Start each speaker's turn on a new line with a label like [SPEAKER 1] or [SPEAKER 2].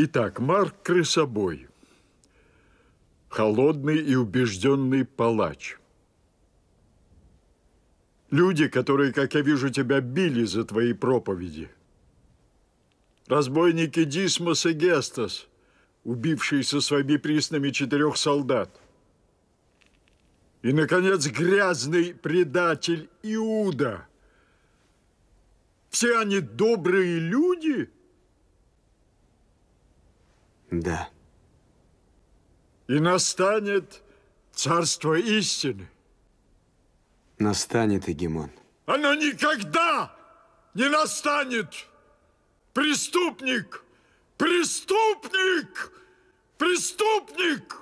[SPEAKER 1] Итак, Марк Крысобой, холодный и убежденный палач. Люди, которые, как я вижу, тебя били за твои проповеди. Разбойники Дисмос и Гестас, убившие со своими приснами четырех солдат. И, наконец, грязный предатель Иуда. Все они добрые люди – да. И настанет царство истины.
[SPEAKER 2] Настанет, Эгемон.
[SPEAKER 1] Оно никогда не настанет. Преступник! Преступник! Преступник!